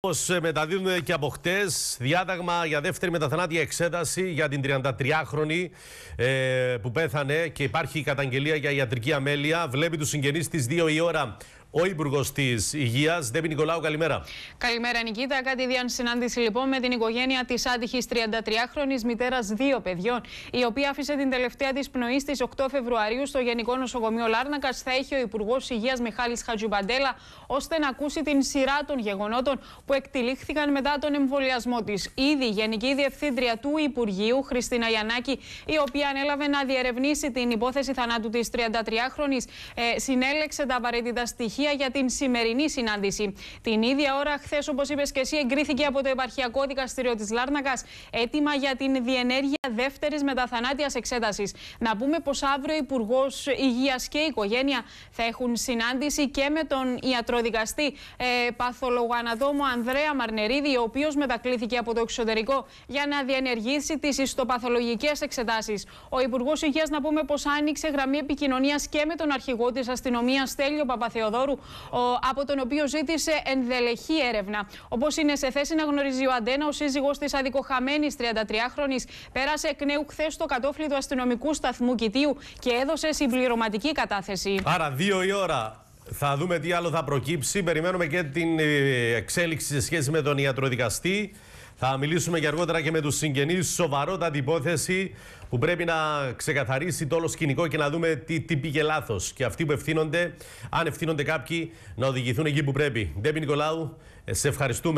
Όπως ε, μεταδίδουν και από χτες, διάταγμα για δεύτερη μεταθανάτια εξέταση για την 33χρονη ε, που πέθανε και υπάρχει καταγγελία για ιατρική αμέλεια. Βλέπει τους συγγενείς της 2 η ώρα ο Υπουργός της Υγείας, Δέμπη Νικολάου. Καλημέρα. Καλημέρα, Νικήτα. Κατηδίαν συνάντηση λοιπόν με την οικογένεια της άτυχη 33χρονη μητέρας δύο παιδιών, η οποία άφησε την τελευταία της πνοή στις 8 Φεβρουαρίου στο Γενικό Νοσοκομείο Λάρνακας. Θα έχει ο Υπουργός Υγείας Μιχάλης Χατζουμπαντέλα, ώστε να ακούσει την σειρά των γεγονότων που εκτελήχθηκαν μετά τον εμβολιασμό της. Ήδη η Γενική Διευθύντρια του Υπουργείου, Χριστίνα Γιαννάκη, η οποία ανέλαβε να διερευνήσει την υπόθεση θανάτου της 33χρονη, ε, συνέλεξε τα απαραίτητα στοιχεία στοιχεία για την σημερινή συνάντηση. Την ίδια ώρα, χθες, όπως είπες και εσύ, εγκρίθηκε από το Επαρχιακό Δικαστήριο της Λάρνακας έτοιμα για την διενέργεια δεύτερης μεταθανάτιας εξέτασης. Να πούμε πως αύριο Υπουργός Υγείας και Οικογένεια θα έχουν συνάντηση και με τον ιατροδικαστή ε, παθολογοανατόμο Ανδρέα Μαρνερίδη, ο οποίος μετακλήθηκε από το εξωτερικό για να διενεργήσει τις ιστοπαθολογικές εξετάσεις. Ο Υπουργός Υγείας, να πούμε πως άνοιξε γραμμή επικοινωνίας και με τον αρχηγό της αστυνομίας Στέλιο Παπαθεοδόρου από τον οποίο ζήτησε ενδελεχή έρευνα. Όπως είναι σε θέση να γνωρίζει ο Αντένα, ο σύζυγο της αδικοχαμένης 33χρονη πέρασε εκ νέου χθες στο κατόφλι του αστυνομικού σταθμού Κιτίου και έδωσε συμπληρωματική κατάθεση. Άρα, δύο η ώρα. Θα δούμε τι άλλο θα προκύψει. Περιμένουμε και την ε, εξέλιξη σε σχέση με τον ιατροδικαστή. Θα μιλήσουμε και αργότερα και με τους συγγενείς. Σοβαρότατη υπόθεση που πρέπει να ξεκαθαρίσει το όλο σκηνικό και να δούμε τι, τι πήγε λάθος. Και αυτοί που ευθύνονται, αν ευθύνονται κάποιοι, να οδηγηθούν εκεί που πρέπει. Ντέπι Νικολάου, σε ευχαριστούμε.